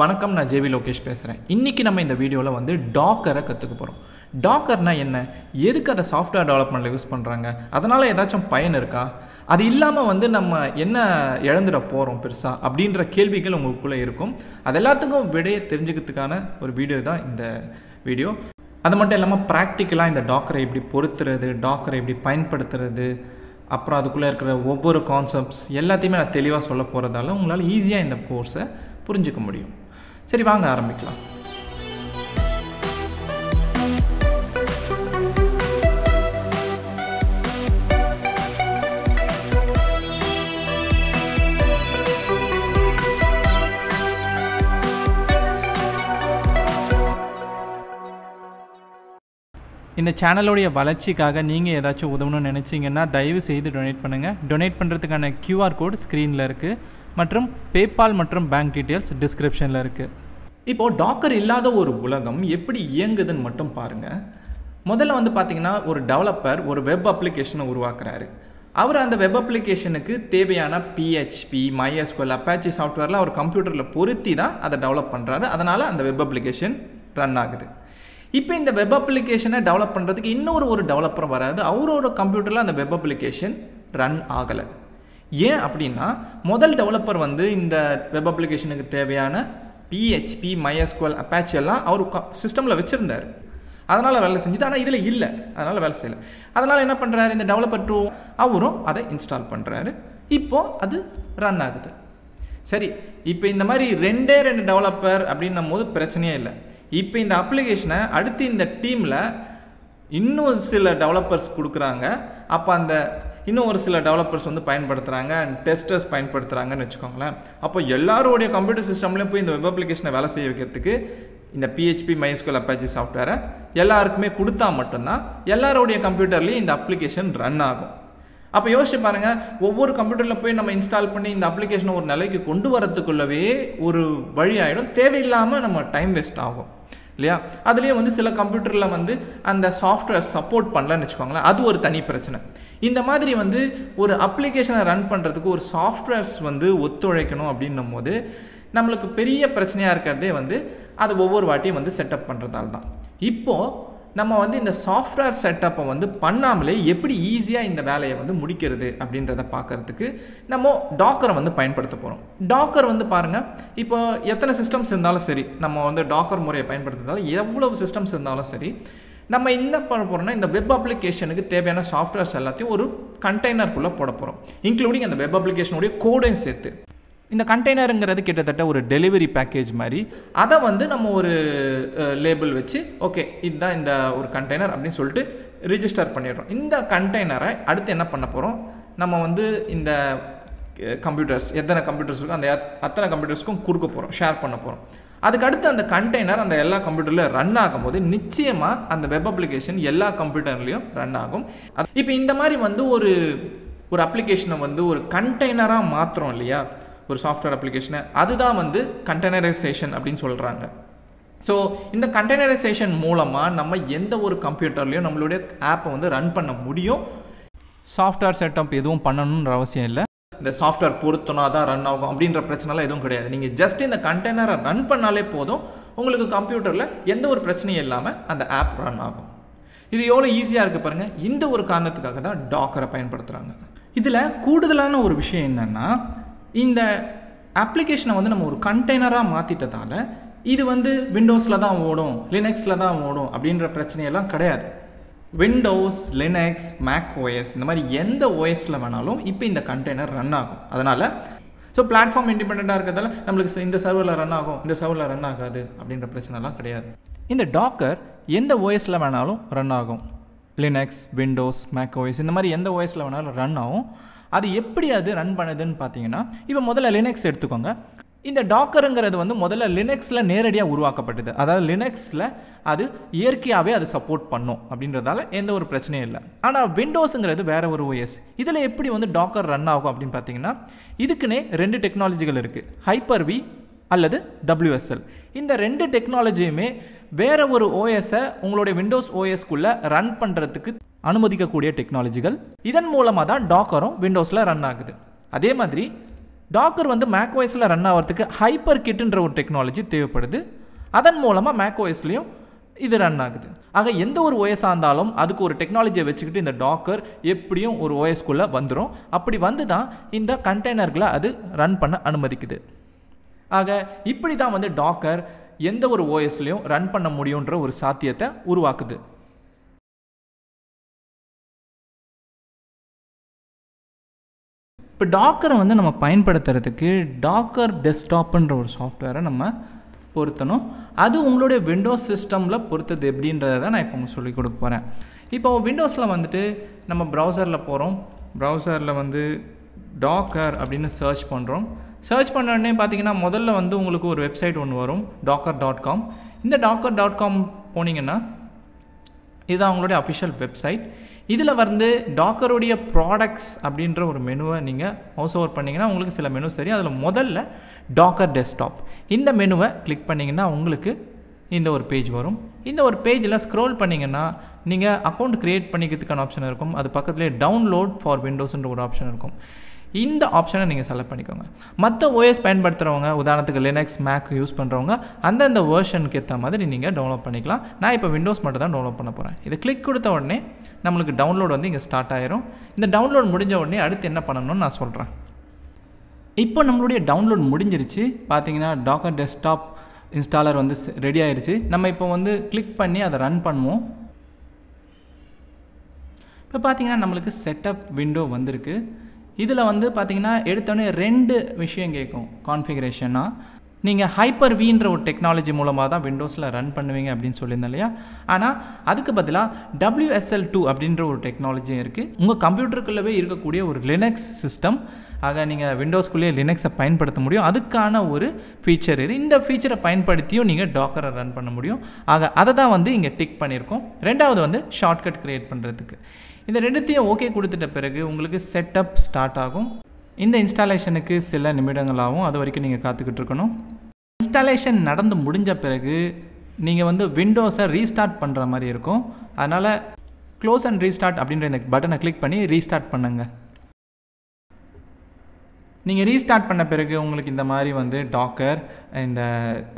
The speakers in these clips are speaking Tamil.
வணக்கம் நான் ஜேவி லோகேஷ் பேசுகிறேன் இன்றைக்கி நம்ம இந்த வீடியோவில் வந்து டாக்கரை கற்றுக்க போகிறோம் டாக்கர்னால் என்ன எதுக்கு அதை சாஃப்ட்வேர் டெவலப்மெண்ட்டில் யூஸ் பண்ணுறாங்க அதனால் ஏதாச்சும் பயன் இருக்கா அது இல்லாமல் வந்து நம்ம என்ன இழந்துட போகிறோம் பெருசாக அப்படின்ற கேள்விகள் உங்களுக்குள்ளே இருக்கும் அது எல்லாத்துக்கும் விடையை தெரிஞ்சுக்கிறதுக்கான ஒரு வீடியோ தான் இந்த வீடியோ அது மட்டும் இல்லாமல் ப்ராக்டிக்கலாக இந்த டாக்கரை எப்படி பொருத்துறது டாக்கரை எப்படி பயன்படுத்துறது அப்புறம் அதுக்குள்ளே இருக்கிற ஒவ்வொரு கான்செப்ட்ஸ் எல்லாத்தையுமே நான் தெளிவாக சொல்ல போகிறதால உங்களால் ஈஸியாக இந்த கோர்ஸை புரிஞ்சிக்க முடியும் சரி வாங்க ஆரம்பிக்கலாம் இந்த சேனலோடைய வளர்ச்சிக்காக நீங்கள் ஏதாச்சும் உதவணும்னு நினச்சிங்கன்னா தயவு செய்து டொனேட் பண்ணுங்கள் டொனேட் பண்ணுறதுக்கான கியூஆர் கோட் ஸ்க்ரீனில் இருக்குது மற்றும் பேபால் மற்றும் பேங்க் டீட்டெயில்ஸ் டிஸ்கிரிப்ஷனில் இருக்குது இப்போது டாக்கர் இல்லாத ஒரு உலகம் எப்படி இயங்குதுன்னு மட்டும் பாருங்கள் முதல்ல வந்து பார்த்தீங்கன்னா ஒரு டெவலப்பர் ஒரு வெப் அப்ளிகேஷனை உருவாக்குறாரு அவர் அந்த வெப் அப்ளிகேஷனுக்கு தேவையான பிஹெச்பி மைஎஸ்கோல் அப்பாச்சி சாஃப்ட்வேர்லாம் அவர் கம்ப்யூட்டரில் பொருத்தி தான் அதை டெவலப் பண்ணுறாரு அதனால் அந்த வெப் அப்ளிகேஷன் ரன் ஆகுது இப்போ இந்த வெப் அப்ளிகேஷனை டெவலப் பண்ணுறதுக்கு இன்னொரு ஒரு டெவலப்பர் வராது அவரோட கம்ப்யூட்டரில் அந்த வெப் அப்ளிகேஷன் ரன் ஆகலை ஏன் அப்படின்னா முதல் டெவலப்பர் வந்து இந்த வெப் அப்ளிகேஷனுக்கு தேவையான பிஹெச்பி மைஎஸ்குவல் அப்பாச்சி எல்லாம் அவர் சிஸ்டமில் வச்சுருந்தார் அதனால் வேலை செஞ்சுது ஆனால் இதில் இல்லை அதனால் வேலை செய்யலை அதனால் என்ன பண்ணுறாரு இந்த டெவலப்பர் டூ அவரும் அதை இன்ஸ்டால் பண்ணுறாரு இப்போது அது ரன் ஆகுது சரி இப்போ இந்த மாதிரி ரெண்டே ரெண்டு டெவலப்பர் அப்படின்னும் போது பிரச்சனையே இல்லை இப்போ இந்த அப்ளிகேஷனை அடுத்து இந்த டீமில் இன்னும் சில டெவலப்பர்ஸ் கொடுக்குறாங்க அப்போ அந்த இன்னும் ஒரு சில டெவலப்பர்ஸ் வந்து பயன்படுத்துகிறாங்க அண்ட் டெஸ்டர்ஸ் பயன்படுத்துகிறாங்கன்னு வச்சுக்கோங்களேன் அப்போ எல்லாருடைய கம்ப்யூட்டர் சிஸ்டம்லேயும் போய் இந்த வெப் அப்ளிகேஷனை வேலை செய்ய வைக்கிறதுக்கு இந்த பிஹெச்பி மைஸ்கோல் அப்பாச்சி சாஃப்ட்வேரை எல்லாருக்குமே கொடுத்தா மட்டும்தான் எல்லாருடைய கம்ப்யூட்டர்லேயும் இந்த அப்ளிகேஷன் ரன் ஆகும் அப்போ யோசிச்சு பாருங்கள் ஒவ்வொரு கம்ப்யூட்டரில் போய் நம்ம இன்ஸ்டால் பண்ணி இந்த அப்ளிகேஷனை ஒரு நிலைக்கு கொண்டு வரத்துக்குள்ளவே ஒரு வழி ஆகிடும் தேவையில்லாமல் நம்ம டைம் வேஸ்ட் ஆகும் இல்லையா அதுலேயும் வந்து சில கம்ப்யூட்டரில் வந்து அந்த சாஃப்ட்வேர் சப்போர்ட் பண்ணலன்னு வச்சுக்கோங்களேன் அது ஒரு தனி பிரச்சனை இந்த மாதிரி வந்து ஒரு அப்ளிகேஷனை ரன் பண்ணுறதுக்கு ஒரு சாஃப்ட்வேர்ஸ் வந்து ஒத்துழைக்கணும் அப்படின்னும் போது நம்மளுக்கு பெரிய பிரச்சனையாக இருக்கிறதே வந்து அது ஒவ்வொரு வாட்டியும் வந்து செட்டப் பண்ணுறதால தான் இப்போது நம்ம வந்து இந்த சாஃப்ட்வேர் செட்டப்பை வந்து பண்ணாமலே எப்படி ஈஸியாக இந்த வேலையை வந்து முடிக்கிறது அப்படின்றத பார்க்குறதுக்கு நம்ம டாக்கரை வந்து பயன்படுத்த போகிறோம் டாக்கர் வந்து பாருங்கள் இப்போ எத்தனை சிஸ்டம்ஸ் இருந்தாலும் சரி நம்ம வந்து டாக்கர் முறையை பயன்படுத்துறதால எவ்வளவு சிஸ்டம்ஸ் இருந்தாலும் சரி நம்ம என்ன பண்ண போகிறோம்னா இந்த வெப் அப்ளிகேஷனுக்கு தேவையான சாஃப்ட்வேர்ஸ் எல்லாத்தையும் ஒரு கண்டெய்னருக்குள்ளே போட போகிறோம் இன்க்ளூடிங் அந்த வெப் அப்ளிகேஷனுடைய கோடையும் சேர்த்து இந்த கண்டெய்னருங்கிறது கிட்டத்தட்ட ஒரு டெலிவரி பேக்கேஜ் மாதிரி அதை வந்து நம்ம ஒரு லேபிள் வச்சு ஓகே இதுதான் இந்த ஒரு கண்டெய்னர் அப்படின்னு சொல்லிட்டு ரிஜிஸ்டர் பண்ணிடுறோம் இந்த கண்டெய்னரை அடுத்து என்ன பண்ண போகிறோம் நம்ம வந்து இந்த கம்ப்யூட்டர்ஸ் எத்தனை கம்ப்யூட்டர்ஸ் இருக்கோ அந்த அத்தனை கம்ப்யூட்டர்ஸ்க்கும் கொடுக்க போகிறோம் ஷேர் பண்ண போகிறோம் அதுக்கடுத்து அந்த கண்டெய்னர் அந்த எல்லா கம்ப்யூட்டரில் ரன் ஆகும்போது நிச்சயமாக அந்த வெப் அப்ளிகேஷன் எல்லா கம்ப்யூட்டர்லேயும் ரன் ஆகும் இப்போ இந்த மாதிரி வந்து ஒரு ஒரு அப்ளிகேஷனை வந்து ஒரு கண்டெய்னராக மாற்றுறோம் இல்லையா ஒரு சாஃப்ட்வேர் அப்ளிகேஷனை அதுதான் வந்து கண்டெய்னரைசேஷன் அப்படின்னு சொல்கிறாங்க ஸோ இந்த கண்டெய்னரைசேஷன் மூலமாக நம்ம எந்த ஒரு கம்ப்யூட்டர்லேயும் நம்மளுடைய ஆப்பை வந்து ரன் பண்ண முடியும் சாஃப்ட்வேர் செட்டப் எதுவும் பண்ணணுன்ற அவசியம் இல்லை இந்த சாஃப்ட்வேர் பொருத்தினா தான் ரன் ஆகும் அப்படின்ற பிரச்சனைலாம் எதுவும் கிடையாது நீங்கள் ஜஸ்ட் இந்த கண்டெய்னரை ரன் பண்ணாலே போதும் உங்களுக்கு கம்ப்யூட்டரில் எந்த ஒரு பிரச்சனையும் இல்லாமல் அந்த ஆப் ரன் ஆகும் இது எவ்வளோ ஈஸியாக இருக்குது பாருங்கள் இந்த ஒரு காரணத்துக்காக தான் டாக்கரை பயன்படுத்துகிறாங்க இதில் கூடுதலான ஒரு விஷயம் என்னென்னா இந்த அப்ளிகேஷனை வந்து நம்ம ஒரு கண்டெய்னராக மாற்றிட்டதால் இது வந்து விண்டோஸில் தான் ஓடும் லினக்ஸில் தான் ஓடும் அப்படின்ற பிரச்சனையெல்லாம் கிடையாது விண்டோஸ் லினக்ஸ் மேக் ஓஎஸ் இந்த மாதிரி எந்த ஓஎஸில் வேணாலும் இப்போ இந்த கண்டெய்னர் ரன் ஆகும் அதனால் ஸோ பிளாட்ஃபார்ம் இண்டிபெண்ட்டாக இருக்கிறதால நம்மளுக்கு இந்த சர்வரில் ரன் ஆகும் இந்த சர்வரில் ரன் ஆகாது அப்படின்ற பிரச்சனைலாம் கிடையாது இந்த டாக்கர் எந்த ஓஎஸில் வேணாலும் ரன் ஆகும் லினக்ஸ் விண்டோஸ் மேக் ஓஎஸ் இந்த மாதிரி எந்த ஓஎஸில் வேணாலும் ரன் ஆகும் அது எப்படி அது ரன் பண்ணுதுன்னு பார்த்தீங்கன்னா இப்போ முதல்ல லினக்ஸ் எடுத்துக்கோங்க இந்த டாக்கருங்கிறது வந்து முதல்ல லினக்ஸில் நேரடியாக உருவாக்கப்பட்டது அதாவது லினக்ஸில் அது இயற்கையாகவே அது சப்போர்ட் பண்ணும் அப்படின்றதால எந்த ஒரு பிரச்சனையும் இல்லை ஆனால் விண்டோஸுங்கிறது வேறு ஒரு ஓஎஸ் இதில் எப்படி வந்து டாக்கர் ரன் ஆகும் அப்படின்னு பார்த்தீங்கன்னா இதுக்குன்னே ரெண்டு டெக்னாலஜிகள் இருக்குது ஹைப்பர் வி அல்லது டபிள்யூஎஸ்எல் இந்த ரெண்டு டெக்னாலஜியுமே வேறு ஒரு ஓஎஸை உங்களுடைய விண்டோஸ் ஓஎஸ்குள்ளே ரன் பண்ணுறதுக்கு அனுமதிக்கக்கூடிய டெக்னாலஜிகள் இதன் மூலமாக தான் டாக்கரும் விண்டோஸில் ரன் ஆகுது அதே மாதிரி டாக்கர் வந்து மேக்வாய்ஸில் ரன் ஆகிறதுக்கு ஹைப்பர் கிட்டுன்ற ஒரு டெக்னாலஜி தேவைப்படுது அதன் மூலமாக மேக்வாய்ஸ்லேயும் இது ரன் ஆகுது ஆக எந்த ஒரு ஓஎஸாக இருந்தாலும் அதுக்கு ஒரு டெக்னாலஜியை வச்சுக்கிட்டு இந்த டாக்கர் எப்படியும் ஒரு ஓஎஸ்குள்ளே வந்துடும் அப்படி வந்து தான் இந்த கண்டெய்னர்களை அது ரன் பண்ண அனுமதிக்குது ஆக இப்படி தான் வந்து டாக்கர் எந்த ஒரு ஓஎஸ்லேயும் ரன் பண்ண முடியுன்ற ஒரு சாத்தியத்தை உருவாக்குது இப்போ டாக்கரை வந்து நம்ம பயன்படுத்துறதுக்கு டாக்கர் டெஸ்க்டாப்புன்ற ஒரு சாஃப்ட்வேரை நம்ம பொருத்தணும் அது உங்களுடைய விண்டோஸ் சிஸ்டமில் பொறுத்தது எப்படின்றத தான் நான் இப்போ உங்களுக்கு சொல்லிக் கொடுக்க போகிறேன் இப்போ விண்டோஸில் வந்துட்டு நம்ம ப்ரௌசரில் போகிறோம் ப்ரௌசரில் வந்து டாக்கர் அப்படின்னு சர்ச் பண்ணுறோம் சர்ச் பண்ண உடனே பார்த்தீங்கன்னா முதல்ல வந்து உங்களுக்கு ஒரு வெப்சைட் ஒன்று வரும் டாக்கர் டாட் காம் இந்த டாக்கர் டாட் காம் போனீங்கன்னா இதுதான் அவங்களுடைய அஃபிஷியல் வெப்சைட் இதில் வந்து டாக்கருடைய ப்ராடக்ட்ஸ் அப்படின்ற ஒரு மெனுவை நீங்கள் ஹவுஸ் ஓவர் பண்ணிங்கன்னா உங்களுக்கு சில மெனுஸ் தெரியும் அதில் முதல்ல டாக்கர் டெஸ்க்டாப் இந்த மெனுவை கிளிக் பண்ணிங்கன்னா உங்களுக்கு இந்த ஒரு பேஜ் வரும் இந்த ஒரு பேஜில் ஸ்க்ரோல் பண்ணிங்கன்னா நீங்கள் அக்கௌண்ட் க்ரியேட் பண்ணிக்கிறதுக்கான ஆப்ஷன் இருக்கும் அது பக்கத்துலேயே டவுன்லோட் ஃபார் விண்டோஸ்ன்ற ஒரு ஆப்ஷன் இருக்கும் இந்த ஆப்ஷனை நீங்கள் செலக்ட் பண்ணிக்கோங்க மற்ற ஓஎஸ் பயன்படுத்துகிறவங்க உதாரணத்துக்கு லினக்ஸ் மேக் யூஸ் பண்ணுறவங்க அந்தந்த வேர்ஷனுக்கு ஏற்ற மாதிரி நீங்கள் டவுன்லோட் பண்ணிக்கலாம் நான் இப்போ விண்டோஸ் மட்டும் தான் டவுன்லோட் பண்ண போகிறேன் இதை கிளிக் கொடுத்த உடனே நம்மளுக்கு டவுன்லோட் வந்து இங்கே ஸ்டார்ட் ஆயிரும் இந்த டவுன்லோட் முடிஞ்ச உடனே அடுத்து என்ன பண்ணணும்னு நான் சொல்கிறேன் இப்போ நம்மளுடைய டவுன்லோட் முடிஞ்சிருச்சு பார்த்தீங்கன்னா டாக்கர் டெஸ்க்டாப் இன்ஸ்டாலர் வந்து ரெடி ஆயிடுச்சு நம்ம இப்போ வந்து கிளிக் பண்ணி அதை ரன் பண்ணுவோம் இப்போ பார்த்தீங்கன்னா நம்மளுக்கு செட்டப் விண்டோ வந்திருக்கு இதில் வந்து பார்த்திங்கன்னா எடுத்தோடனே ரெண்டு விஷயம் கேட்கும் கான்ஃபிகரேஷனாக நீங்கள் ஹைப்பர் வின்ற ஒரு டெக்னாலஜி மூலமாக தான் விண்டோஸில் ரன் பண்ணுவீங்க அப்படின்னு சொல்லியிருந்தேன் இல்லையா ஆனால் அதுக்கு பதிலாக டபிள்யூஎஸ்எல் டூ அப்படின்ற ஒரு டெக்னாலஜியும் இருக்குது உங்கள் கம்ப்யூட்டருக்குள்ளவே இருக்கக்கூடிய ஒரு லினக்ஸ் சிஸ்டம் ஆக நீங்கள் விண்டோஸ்குள்ளேயே லினக்ஸை பயன்படுத்த முடியும் அதுக்கான ஒரு ஃபீச்சர் இது இந்த ஃபீச்சரை பயன்படுத்தியும் நீங்கள் டாக்கரை ரன் பண்ண முடியும் ஆக அதை தான் வந்து இங்கே டிக் பண்ணியிருக்கோம் ரெண்டாவது வந்து ஷார்ட்கட் க்ரியேட் பண்ணுறதுக்கு இந்த ரெண்டுத்தையும் ஓகே கொடுத்துட்ட பிறகு உங்களுக்கு செட்டப் ஸ்டார்ட் ஆகும் இந்த இன்ஸ்டாலேஷனுக்கு சில நிமிடங்களாகவும் அது வரைக்கும் நீங்கள் காத்துக்கிட்டு இருக்கணும் இன்ஸ்டாலேஷன் நடந்து முடிஞ்ச பிறகு நீங்கள் வந்து விண்டோஸை ரீஸ்டார்ட் பண்ணுற மாதிரி இருக்கும் அதனால் க்ளோஸ் அண்ட் ரீஸ்டார்ட் அப்படின்ற இந்த பட்டனை கிளிக் பண்ணி ரீஸ்டார்ட் பண்ணுங்கள் நீங்கள் ரீஸ்டார்ட் பண்ண பிறகு உங்களுக்கு இந்த மாதிரி வந்து டாக்கர் இந்த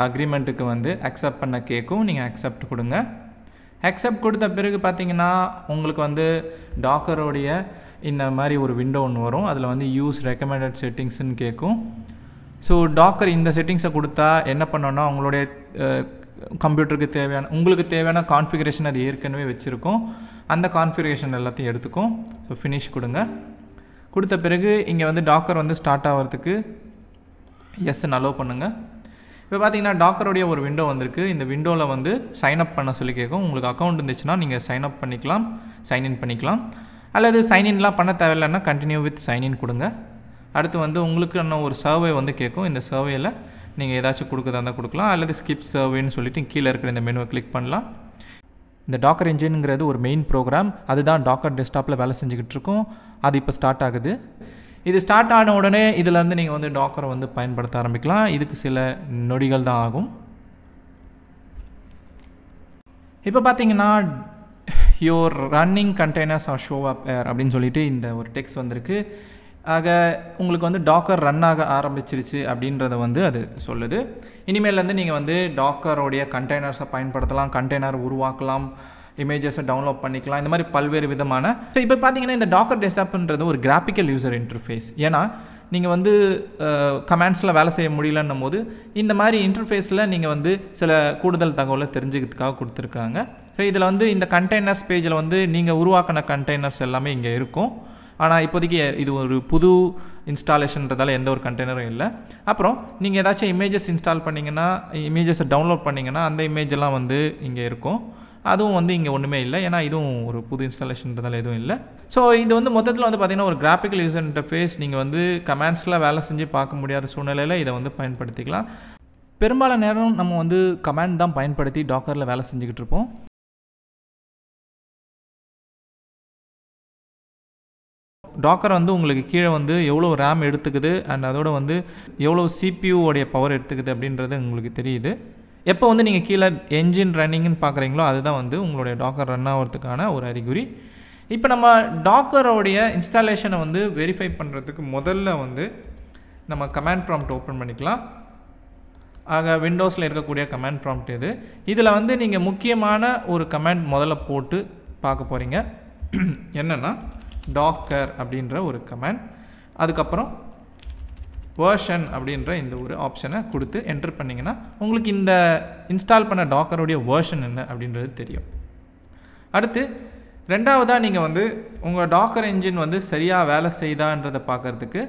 அக்ரிமெண்ட்டுக்கு வந்து அக்செப்ட் பண்ண கேக்கும் நீங்கள் அக்செப்ட் கொடுங்க அக்செப்ட் கொடுத்த பிறகு பார்த்தீங்கன்னா உங்களுக்கு வந்து டாக்கரோடைய இந்த மாதிரி ஒரு விண்டோ ஒன்று வரும் அதில் வந்து யூஸ் ரெக்கமெண்டட் செட்டிங்ஸ்னு கேட்கும் ஸோ டாக்கர் இந்த செட்டிங்ஸை கொடுத்தா என்ன பண்ணோன்னா அவங்களுடைய கம்ப்யூட்டருக்கு தேவையான உங்களுக்கு தேவையான கான்ஃபிகரேஷன் அது ஏற்கனவே வச்சுருக்கோம் அந்த கான்ஃபிகரேஷன் எல்லாத்தையும் எடுத்துக்கும் ஸோ ஃபினிஷ் கொடுங்க கொடுத்த பிறகு இங்கே வந்து டாக்கர் வந்து ஸ்டார்ட் ஆகிறதுக்கு எஸ் அலோவ் பண்ணுங்கள் இப்போ பார்த்தீங்கன்னா டாக்கருடைய ஒரு விண்டோ வந்திருக்கு இந்த விண்டோவில் வந்து சைன் அப் பண்ண சொல்லி கேட்கும் உங்களுக்கு அக்கௌண்ட் இருந்துச்சுன்னா நீங்கள் சைன் அப் பண்ணிக்கலாம் சைன்இன் பண்ணிக்கலாம் அல்லது சைன்இன்லாம் பண்ண தேவையில்லைன்னா கண்டினியூ வித் சைன்இன் கொடுங்க அடுத்து வந்து உங்களுக்கு இன்னும் ஒரு சர்வே வந்து கேட்கும் இந்த சர்வேயில் நீங்கள் ஏதாச்சும் கொடுக்குறதா இருந்தால் கொடுக்கலாம் அல்லது ஸ்கிப் சர்வேன்னு சொல்லிவிட்டு கீழே இருக்கிற இந்த மெனுவை கிளிக் பண்ணலாம் இந்த டாக்கர் இன்ஜின்ங்கிறது ஒரு மெயின் ப்ரோக்ராம் அதுதான் டாக்கர் டெஸ்க்டாப்பில் வேலை செஞ்சுக்கிட்டு இருக்கோம் அது இப்போ ஸ்டார்ட் ஆகுது இது ஸ்டார்ட் ஆன உடனே இதிலேருந்து நீங்கள் வந்து டாக்கரை வந்து பயன்படுத்த ஆரம்பிக்கலாம் இதுக்கு சில நொடிகள் தான் ஆகும் இப்போ பார்த்தீங்கன்னா your running containers are show up here அப்படின்னு சொல்லிட்டு இந்த ஒரு டெக்ஸ்ட் வந்திருக்கு ஆக உங்களுக்கு வந்து டாக்கர் ரன் ஆக ஆரம்பிச்சிருச்சு அப்படின்றத வந்து அது சொல்லுது வந்து நீங்கள் வந்து டாக்கரோடைய கண்டெய்னர்ஸை பயன்படுத்தலாம் கண்டெய்னர் உருவாக்கலாம் இமேஜஸை டவுன்லோட் பண்ணிக்கலாம் இந்த மாதிரி பல்வேறு விதமான ஸோ இப்போ பார்த்தீங்கன்னா இந்த டாக்கர் டெஸ்டாப்ன்றது ஒரு கிராஃபிக்கல் யூசர் இன்டர்ஃபேஸ் ஏன்னா நீங்கள் வந்து கமெண்ட்ஸில் வேலை செய்ய முடியலன்னும் போது இந்த மாதிரி இன்டர்ஃபேஸில் நீங்கள் வந்து சில கூடுதல் தகவலை தெரிஞ்சுக்கிறதுக்காக கொடுத்துருக்காங்க ஸோ இதில் வந்து இந்த கண்டெய்னர்ஸ் பேஜில் வந்து நீங்கள் உருவாக்கின கண்டெய்னர்ஸ் எல்லாமே இங்கே இருக்கும் ஆனால் இப்போதைக்கு இது ஒரு புது இன்ஸ்டாலேஷன்றதால எந்த ஒரு கண்டெய்னரும் இல்லை அப்புறம் நீங்கள் ஏதாச்சும் இமேஜஸ் இன்ஸ்டால் பண்ணிங்கன்னா இமேஜஸை டவுன்லோட் பண்ணிங்கன்னா அந்த இமேஜெல்லாம் வந்து இங்கே இருக்கும் அதுவும் வந்து இங்கே ஒன்றுமே இல்லை ஏன்னா இதுவும் ஒரு புது இன்ஸ்டாலேஷன்றதால எதுவும் இல்லை ஸோ இது வந்து மொத்தத்தில் வந்து பார்த்திங்கன்னா ஒரு கிராஃபிக்கல் யூசர் இன்டர்ஃபேஸ் நீங்கள் வந்து கமெண்ட்ஸில் வேலை செஞ்சு பார்க்க முடியாத சூழ்நிலையில் இதை வந்து பயன்படுத்திக்கலாம் பெரும்பாலான நேரம் நம்ம வந்து கமாண்ட் தான் பயன்படுத்தி டாக்கரில் வேலை செஞ்சுக்கிட்டு இருப்போம் டாக்கர் வந்து உங்களுக்கு கீழே வந்து எவ்வளோ ரேம் எடுத்துக்குது அண்ட் அதோட வந்து எவ்வளோ சிபியூவோடைய பவர் எடுத்துக்குது அப்படின்றது உங்களுக்கு தெரியுது எப்போ வந்து நீங்கள் கீழே என்ஜின் ரன்னிங்னு பார்க்குறீங்களோ அதுதான் வந்து உங்களுடைய டாக்கர் ரன் ஆகிறதுக்கான ஒரு அறிகுறி இப்போ நம்ம டாக்கரோடைய இன்ஸ்டாலேஷனை வந்து வெரிஃபை பண்ணுறதுக்கு முதல்ல வந்து நம்ம கமாண்ட் ப்ராம்ப்ட் ஓப்பன் பண்ணிக்கலாம் ஆக விண்டோஸில் இருக்கக்கூடிய கமாண்ட் ப்ராம்ப்ட் இது இதில் வந்து நீங்கள் முக்கியமான ஒரு கமாண்ட் முதல்ல போட்டு பார்க்க போகிறீங்க என்னென்னா டாக்கர் அப்படின்ற ஒரு கமெண்ட் அதுக்கப்புறம் வேர்ஷன் அப்படின்ற இந்த ஒரு ஆப்ஷனை கொடுத்து என்டர் பண்ணிங்கன்னா உங்களுக்கு இந்த இன்ஸ்டால் பண்ண டாக்கருடைய வேர்ஷன் என்ன அப்படின்றது தெரியும் அடுத்து ரெண்டாவதாக நீங்கள் வந்து உங்கள் டாக்கர் என்ஜின் வந்து சரியாக வேலை செய்தான்றதை பார்க்குறதுக்கு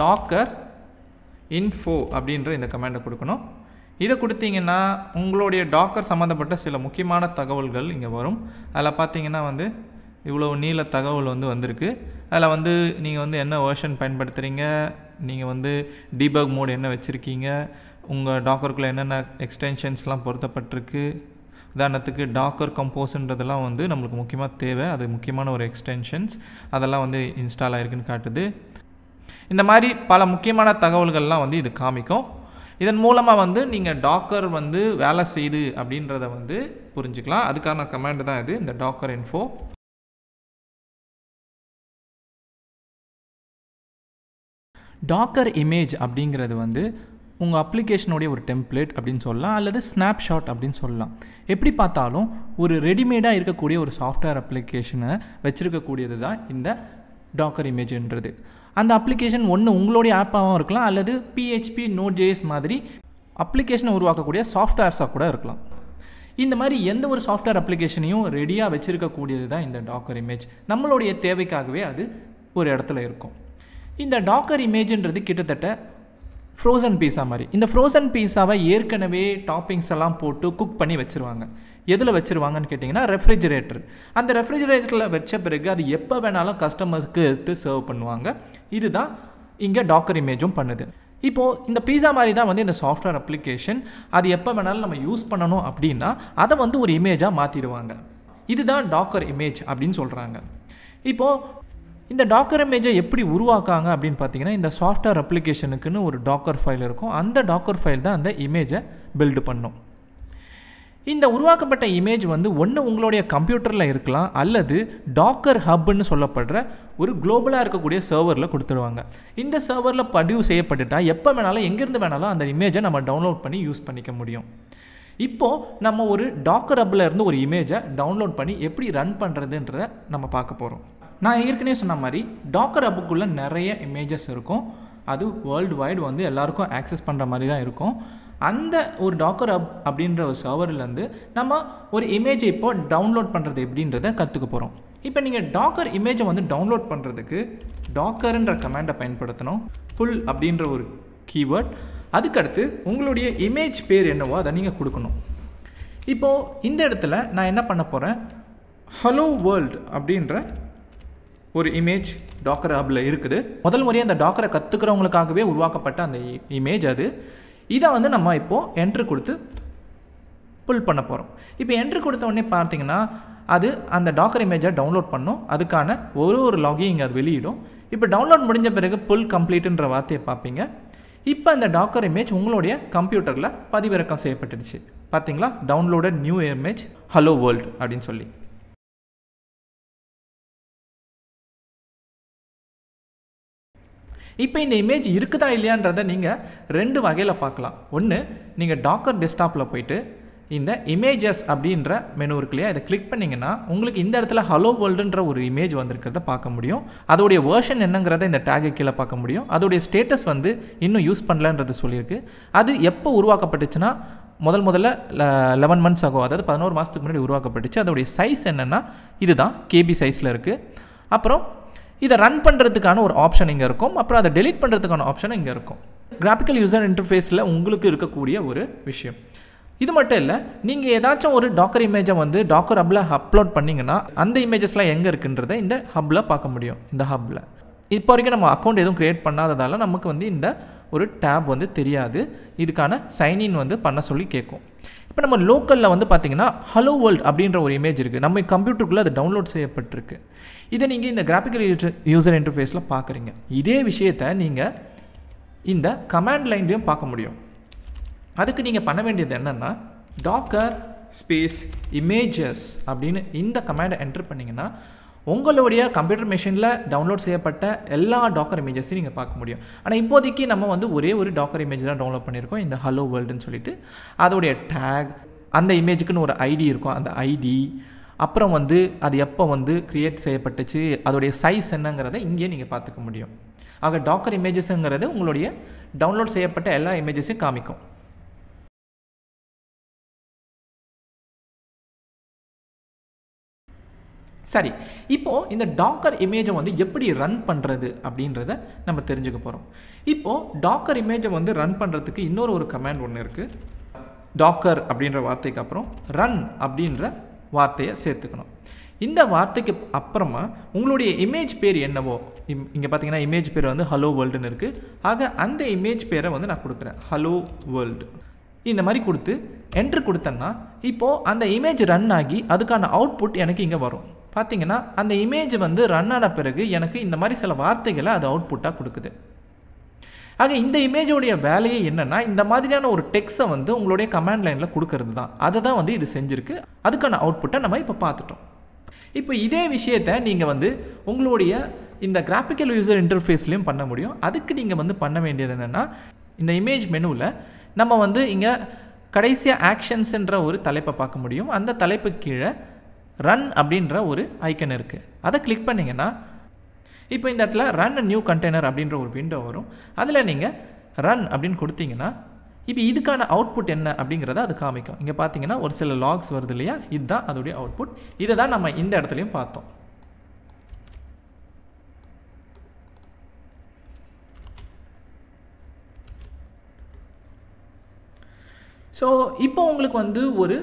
டாக்கர் இன்ஃபோ அப்படின்ற இந்த கமெண்டை கொடுக்கணும் இதை கொடுத்தீங்கன்னா உங்களுடைய டாக்கர் சம்மந்தப்பட்ட சில முக்கியமான தகவல்கள் இங்கே வரும் அதில் பார்த்தீங்கன்னா வந்து இவ்வளோ நீள தகவல் வந்து வந்திருக்கு அதில் வந்து நீங்கள் வந்து என்ன வேர்ஷன் பயன்படுத்துகிறீங்க நீங்கள் வந்து டீபக் மோட் என்ன வச்சுருக்கீங்க உங்கள் டாக்கருக்குள்ளே என்னென்ன எக்ஸ்டென்ஷன்ஸ்லாம் பொருத்தப்பட்டிருக்கு உதாரணத்துக்கு டாக்கர் கம்போஸுன்றதெல்லாம் வந்து நம்மளுக்கு முக்கியமாக தேவை அது முக்கியமான ஒரு எக்ஸ்டென்ஷன்ஸ் அதெல்லாம் வந்து இன்ஸ்டால் ஆகிருக்குன்னு காட்டுது இந்த மாதிரி பல முக்கியமான தகவல்கள்லாம் வந்து இது காமிக்கும் இதன் மூலமாக வந்து நீங்கள் டாக்கர் வந்து வேலை செய்யுது அப்படின்றத வந்து புரிஞ்சுக்கலாம் அதுக்கான கமாண்டு தான் இது இந்த டாக்கர் இன்ஃபோ டாக்கர் இமேஜ் அப்படிங்கிறது வந்து உங்கள் அப்ளிகேஷனுடைய ஒரு டெம்ப்ளேட் அப்படின்னு சொல்லலாம் அல்லது ஸ்னாப்ஷாட் அப்படின்னு சொல்லலாம் எப்படி பார்த்தாலும் ஒரு ரெடிமேடாக இருக்கக்கூடிய ஒரு சாஃப்ட்வேர் அப்ளிகேஷனை வச்சுருக்கக்கூடியது தான் இந்த டாக்கர் இமேஜ்ன்றது அந்த அப்ளிகேஷன் ஒன்று உங்களுடைய ஆப்பாகவும் இருக்கலாம் அல்லது பிஹெச்பி நோட் ஜேஎஸ் மாதிரி அப்ளிகேஷனை உருவாக்கக்கூடிய சாஃப்ட்வேர்ஸாக கூட இருக்கலாம் இந்த மாதிரி எந்த ஒரு சாஃப்ட்வேர் அப்ளிகேஷனையும் ரெடியாக வச்சுருக்கக்கூடியது தான் இந்த டாக்கர் இமேஜ் நம்மளுடைய தேவைக்காகவே அது ஒரு இடத்துல இருக்கும் இந்த டாக்கர் இமேஜுன்றது கிட்டத்தட்ட ஃப்ரோசன் பீஸா மாதிரி இந்த ஃப்ரோசன் பீஸாவை ஏற்கனவே டாப்பிங்ஸ் எல்லாம் போட்டு குக் பண்ணி வச்சுருவாங்க எதில் வச்சுருவாங்கன்னு கேட்டிங்கன்னா ரெஃப்ரிஜிரேட்டர் அந்த ரெஃப்ரிஜிரேட்டரில் வச்ச பிறகு அது எப்போ வேணாலும் கஸ்டமர்ஸ்க்கு எடுத்து சர்வ் பண்ணுவாங்க இதுதான் இங்கே டாக்கர் இமேஜும் பண்ணுது இப்போது இந்த பீஸா மாதிரி தான் வந்து இந்த சாஃப்ட்வேர் அப்ளிகேஷன் அது எப்போ வேணாலும் நம்ம யூஸ் பண்ணணும் அப்படின்னா அதை வந்து ஒரு இமேஜாக மாற்றிடுவாங்க இதுதான் டாக்கர் இமேஜ் அப்படின்னு சொல்கிறாங்க இப்போது இந்த டாக்கர் இமேஜை எப்படி உருவாக்காங்க அப்படின்னு பார்த்தீங்கன்னா இந்த சாஃப்ட்வேர் அப்ளிகேஷனுக்குன்னு ஒரு டாக்கர் ஃபைல் இருக்கும் அந்த டாக்கர் ஃபைல் தான் அந்த இமேஜை பில்டு பண்ணும் இந்த உருவாக்கப்பட்ட இமேஜ் வந்து ஒன்று உங்களுடைய கம்ப்யூட்டரில் இருக்கலாம் அல்லது டாக்கர் ஹப்னு சொல்லப்படுற ஒரு குளோபலாக இருக்கக்கூடிய சர்வரில் கொடுத்துருவாங்க இந்த சர்வரில் பதிவு செய்யப்பட்டுட்டால் எப்போ வேணாலும் எங்கேருந்து வேணாலும் அந்த இமேஜை நம்ம டவுன்லோட் பண்ணி யூஸ் பண்ணிக்க முடியும் இப்போது நம்ம ஒரு டாக்கர் ஹப்பில் இருந்து ஒரு இமேஜை டவுன்லோட் பண்ணி எப்படி ரன் பண்ணுறதுன்றதை நம்ம பார்க்க போகிறோம் நான் ஏற்கனவே சொன்ன மாதிரி டாக்கர் அப்புக்குள்ளே நிறைய இமேஜஸ் இருக்கும் அது வேர்ல்டு வைடு வந்து எல்லாருக்கும் ஆக்சஸ் பண்ணுற மாதிரி தான் இருக்கும் அந்த ஒரு டாக்கர் அப் அப்படின்ற ஒரு சர்வர்லேருந்து நம்ம ஒரு இமேஜை இப்போ டவுன்லோட் பண்ணுறது எப்படின்றத கற்றுக்க போகிறோம் இப்போ நீங்கள் டாக்கர் இமேஜை வந்து டவுன்லோட் பண்ணுறதுக்கு டாக்கர்ன்ற கமெண்டை பயன்படுத்தணும் புல் அப்படின்ற ஒரு கீவேர்ட் அதுக்கடுத்து உங்களுடைய இமேஜ் பேர் என்னவோ அதை நீங்கள் கொடுக்கணும் இப்போது இந்த இடத்துல நான் என்ன பண்ண போகிறேன் ஹலோ வேர்ல்டு அப்படின்ற ஒரு இமேஜ் டாக்கர் ஹப்பில் இருக்குது முதல் முறையே அந்த டாக்கரை கற்றுக்கிறவங்களுக்காகவே உருவாக்கப்பட்ட அந்த இமேஜ் அது இதை வந்து நம்ம இப்போது என்ட்ரு கொடுத்து புல் பண்ண போகிறோம் இப்போ என்ட்ரு கொடுத்த உடனே பார்த்தீங்கன்னா அது அந்த டாக்கர் இமேஜை டவுன்லோட் பண்ணும் அதுக்கான ஒரு ஒரு லாகையும் இங்கே அது வெளியிடும் இப்போ டவுன்லோட் முடிஞ்ச பிறகு புல் கம்ப்ளீட்டுன்ற வார்த்தையை பார்ப்பீங்க இப்போ அந்த டாக்கர் இமேஜ் உங்களுடைய கம்ப்யூட்டரில் பதிவிறக்கம் செய்யப்பட்டுடுச்சு பார்த்தீங்களா downloaded new image hello world அப்படின்னு சொல்லி இப்போ இந்த இமேஜ் இருக்குதா இல்லையான்றதை நீங்கள் ரெண்டு வகையில் பார்க்கலாம் ஒன்று நீங்கள் டாக்கர் டெஸ்க்டாப்பில் போயிட்டு இந்த இமேஜஸ் அப்படின்ற மெனு இருக்கு இல்லையா இதை கிளிக் பண்ணிங்கன்னா உங்களுக்கு இந்த இடத்துல ஹலோ வேர்ல்டுன்ற ஒரு இமேஜ் வந்திருக்கிறத பார்க்க முடியும் அதோடைய வேர்ஷன் என்னங்கிறத இந்த டேகை கீழே பார்க்க முடியும் அதோடைய ஸ்டேட்டஸ் வந்து இன்னும் யூஸ் பண்ணலன்றது சொல்லியிருக்கு அது எப்போ உருவாக்கப்பட்டுச்சுன்னா முதல் முதல்ல லெவன் மந்த்ஸ் ஆகும் அதாவது பதினோரு மாதத்துக்கு முன்னாடி உருவாக்கப்பட்டுச்சு அதோடைய சைஸ் என்னென்னா இதுதான் கேபி சைஸில் இருக்குது அப்புறம் இதை ரன் பண்ணுறதுக்கான ஒரு ஆப்ஷன் இங்கே இருக்கும் அப்புறம் அதை டெலிட் பண்ணுறதுக்கான ஆப்ஷன் இங்கே இருக்கும் கிராஃபிக்கல் யூசர் இன்டர்ஃபேஸில் உங்களுக்கு இருக்கக்கூடிய ஒரு விஷயம் இது மட்டும் இல்லை நீங்கள் ஏதாச்சும் ஒரு டாக்கர் இமேஜை வந்து டாக்கர் ஹப்பில் அப்லோட் பண்ணிங்கன்னா அந்த இமேஜஸ்லாம் எங்கே இருக்குன்றதை இந்த ஹப்பில் பார்க்க முடியும் இந்த ஹப்பில் இப்போ வரைக்கும் நம்ம அக்கௌண்ட் எதுவும் க்ரியேட் பண்ணாததால் நமக்கு வந்து இந்த ஒரு டேப் வந்து தெரியாது இதுக்கான சைன்இன் வந்து பண்ண சொல்லி கேட்கும் இப்போ நம்ம லோக்கலில் வந்து பார்த்திங்கன்னா ஹலோ வேர்ல்ட் அப்படின்ற ஒரு இமேஜ் இருக்குது நம்ம கம்ப்யூட்டருக்குள்ளே அது டவுன்லோட் செய்யப்பட்டிருக்கு இதை நீங்கள் இந்த கிராஃபிக்கல் யூசர் இன்டர்ஃபேஸில் பார்க்குறீங்க இதே விஷயத்தை நீங்கள் இந்த கமாண்ட் லைன்லையும் பார்க்க முடியும் அதுக்கு நீங்கள் பண்ண வேண்டியது என்னென்னா டாக்கர் ஸ்பேஸ் இமேஜஸ் அப்படின்னு இந்த கமாண்டை என்ட்ரு பண்ணிங்கன்னா உங்களுடைய கம்ப்யூட்டர் மிஷினில் டவுன்லோட் செய்யப்பட்ட எல்லா டாக்கர் இமேஜஸையும் நீங்கள் பார்க்க முடியும் ஆனால் இப்போதைக்கு நம்ம வந்து ஒரே ஒரு டாக்கர் இமேஜ் தான் டவுன்லோட் பண்ணியிருக்கோம் இந்த ஹலோ வேர்ல்டுன்னு சொல்லிட்டு அதோடைய டேக் அந்த இமேஜுக்குன்னு ஒரு ஐடி இருக்கும் அந்த ஐடி அப்புறம் வந்து அது எப்போ வந்து க்ரியேட் செய்யப்பட்டுச்சு அதோடைய சைஸ் என்னங்கிறத இங்கேயே நீங்கள் பார்த்துக்க முடியும் ஆக டாக்கர் இமேஜஸ்ங்கிறது உங்களுடைய டவுன்லோட் செய்யப்பட்ட எல்லா இமேஜஸையும் காமிக்கும் சரி இப்போது இந்த டாக்கர் இமேஜை வந்து எப்படி ரன் பண்ணுறது அப்படின்றத நம்ம தெரிஞ்சுக்க போகிறோம் இப்போது டாக்கர் இமேஜை வந்து ரன் பண்ணுறதுக்கு இன்னொரு ஒரு கமாண்ட் ஒன்று இருக்குது டாக்கர் அப்படின்ற வார்த்தைக்கு அப்புறம் ரன் அப்படின்ற வார்த்தையை சேர்த்துக்கணும் இந்த வார்த்தைக்கு அப்புறமா உங்களுடைய இமேஜ் பேர் என்னவோ இங்கே பார்த்தீங்கன்னா இமேஜ் பேர் வந்து ஹலோ வேர்ல்டுன்னு இருக்குது ஆக அந்த இமேஜ் பேரை வந்து நான் கொடுக்குறேன் ஹலோ வேர்ல்டு இந்த மாதிரி கொடுத்து என்ட்ரு கொடுத்தேன்னா இப்போது அந்த இமேஜ் ரன் ஆகி அதுக்கான அவுட்புட் எனக்கு இங்கே வரும் பார்த்தீங்கன்னா அந்த இமேஜ் வந்து ரன் ஆன பிறகு எனக்கு இந்த மாதிரி சில வார்த்தைகளை அது அவுட்புட்டாக கொடுக்குது ஆக இந்த இமேஜோடைய வேலையே என்னென்னா இந்த மாதிரியான ஒரு டெக்ஸை வந்து உங்களுடைய கமாண்ட் லைனில் கொடுக்கறது தான் அதை தான் வந்து இது செஞ்சுருக்கு அதுக்கான அவுட்புட்டை நம்ம இப்போ பார்த்துட்டோம் இப்போ இதே விஷயத்தை நீங்கள் வந்து உங்களுடைய இந்த கிராஃபிக்கல் யூசர் இன்டர்ஃபேஸ்லேயும் பண்ண முடியும் அதுக்கு நீங்கள் வந்து பண்ண வேண்டியது என்னென்னா இந்த இமேஜ் மெனுவில் நம்ம வந்து இங்கே கடைசியாக ஆக்ஷன்ஸுன்ற ஒரு தலைப்பை பார்க்க முடியும் அந்த தலைப்பு கீழே ரன் அப்படின்ற ஒரு ஐக்கன் இருக்குது அதை கிளிக் பண்ணிங்கன்னா இப்போ இந்த இடத்துல ரன் நியூ கண்டெய்னர் அப்படின்ற ஒரு விண்டோ வரும் அதில் நீங்கள் ரன் அப்படின்னு கொடுத்தீங்கன்னா இப்போ இதுக்கான அவுட்புட் என்ன அப்படிங்கிறத அது காமிக்கும் இங்கே பார்த்தீங்கன்னா ஒரு சில லாக்ஸ் வருது இல்லையா இதுதான் அதோடைய அவுட்புட் இதை தான் நம்ம இந்த இடத்துலையும் பார்த்தோம் ஸோ இப்போ உங்களுக்கு வந்து ஒரு